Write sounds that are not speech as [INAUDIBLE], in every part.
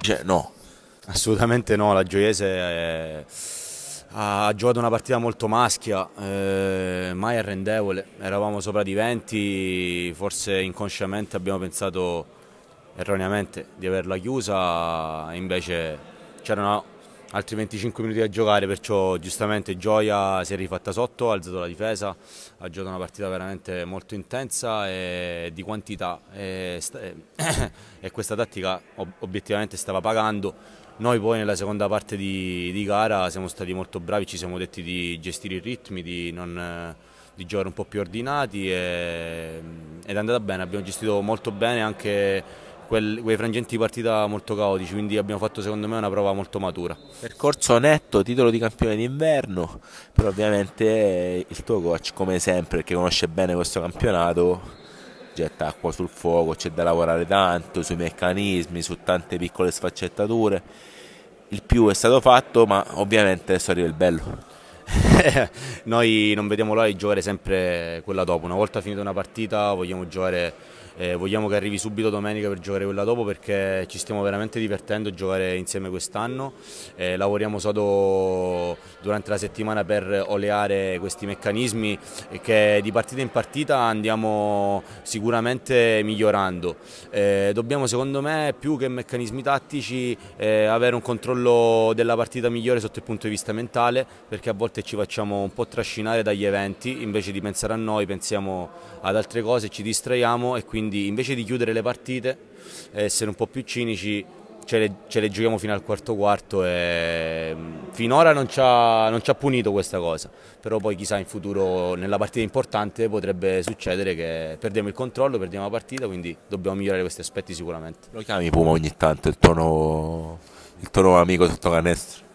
Cioè, no. Assolutamente no, la Gioiese è... ha giocato una partita molto maschia, eh, mai arrendevole, eravamo sopra di 20, forse inconsciamente abbiamo pensato erroneamente di averla chiusa, invece c'era una altri 25 minuti da giocare, perciò giustamente Gioia si è rifatta sotto, ha alzato la difesa, ha giocato una partita veramente molto intensa e di quantità e, eh, [COUGHS] e questa tattica obiettivamente stava pagando. Noi poi nella seconda parte di, di, gara siamo stati molto bravi, ci siamo detti di gestire i ritmi, di, non, di giocare un po' più ordinati e, ed è andata bene, abbiamo gestito molto bene anche quei frangenti di partita molto caotici, quindi abbiamo fatto secondo me una prova molto matura. Percorso netto, titolo di campione d'inverno, però ovviamente eh, il tuo coach come sempre che conosce bene questo campionato getta acqua sul fuoco, c'è da lavorare tanto sui meccanismi, su tante piccole sfaccettature. Il più è stato fatto, ma ovviamente adesso arriva il bello. [LAUGHS] noi non vediamo l'ora di giocare sempre quella dopo, una volta finita una partita vogliamo giocare, eh, vogliamo che arrivi subito domenica per giocare quella dopo perché ci stiamo veramente divertendo a giocare insieme quest'anno, eh, lavoriamo sodo durante la settimana per oleare questi meccanismi eh, che di partita in partita andiamo sicuramente migliorando, eh, dobbiamo secondo me più che meccanismi tattici eh, avere un controllo della partita migliore sotto il punto di vista mentale perché a volte ci va facciamo un po' trascinare dagli eventi, invece di pensare a noi pensiamo ad altre cose, ci distraiamo e quindi invece di chiudere le partite, eh, essere un po' più cinici, ce le, ce le giochiamo fino al quarto quarto e mm, finora non ci, ha, non ci ha punito questa cosa, però poi chissà in futuro nella partita importante potrebbe succedere che perdiamo il controllo, perdiamo la partita, quindi dobbiamo migliorare questi aspetti sicuramente. Lo chiami Puma ogni tanto il tono, il tono amico sotto canestro?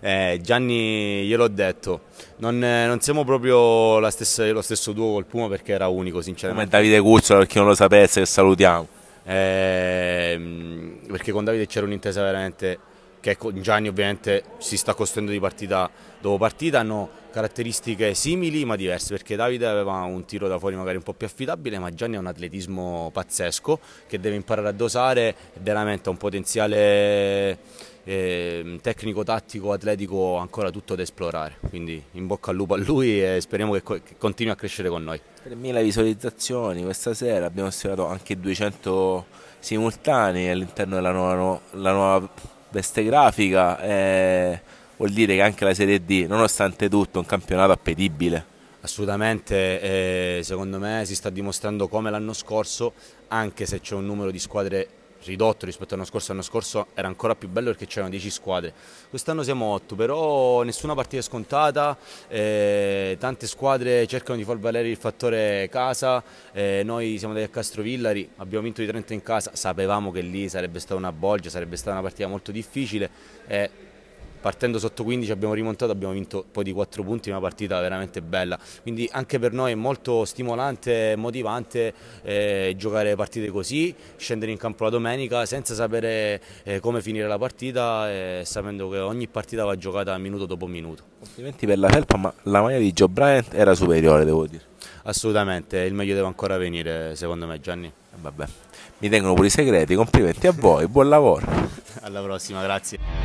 Eh, Gianni, gliel'ho detto, non, eh, non siamo proprio stessa, lo stesso duo col Puma perché era unico, sinceramente. Come Davide Cuccio, per chi non lo sapesse, che salutiamo. Eh, perché con Davide c'era un'intesa veramente che con ecco, Gianni ovviamente si sta costruendo di partita dopo partita, hanno caratteristiche simili ma diverse perché Davide aveva un tiro da fuori magari un po' più affidabile ma Gianni ha un atletismo pazzesco che deve imparare a dosare e veramente ha un potenziale eh, tecnico, tattico, atletico ancora tutto da esplorare quindi in bocca al lupo a lui e speriamo che, co che continui a crescere con noi 3.000 visualizzazioni questa sera abbiamo stimato anche 200 simultanei all'interno della nuova, nuova veste grafica eh, vuol dire che anche la Serie D, nonostante tutto, è un campionato appetibile. Assolutamente, eh, secondo me si sta dimostrando come l'anno scorso, anche se c'è un numero di squadre ridotto rispetto all'anno scorso, l'anno scorso era ancora più bello perché c'erano 10 squadre, quest'anno siamo 8, però nessuna partita è scontata, eh, tante squadre cercano di far valere il fattore casa, eh, noi siamo andati a Castrovillari, abbiamo vinto di Trento in casa, sapevamo che lì sarebbe stata una bolgia, sarebbe stata una partita molto difficile. Eh, partendo sotto 15 abbiamo rimontato, abbiamo vinto poi di 4 punti, una partita veramente bella, quindi anche per noi è molto stimolante, e motivante eh, giocare partite così, scendere in campo la domenica senza sapere eh, come finire la partita e eh, sapendo che ogni partita va giocata minuto dopo minuto. Complimenti per la felpa, ma la maglia di Joe Bryant era superiore, devo dire. Assolutamente, il meglio deve ancora venire, secondo me Gianni. Eh, vabbè, mi tengono pure i segreti, complimenti a voi, buon lavoro. [LAUGHS] Alla prossima, grazie.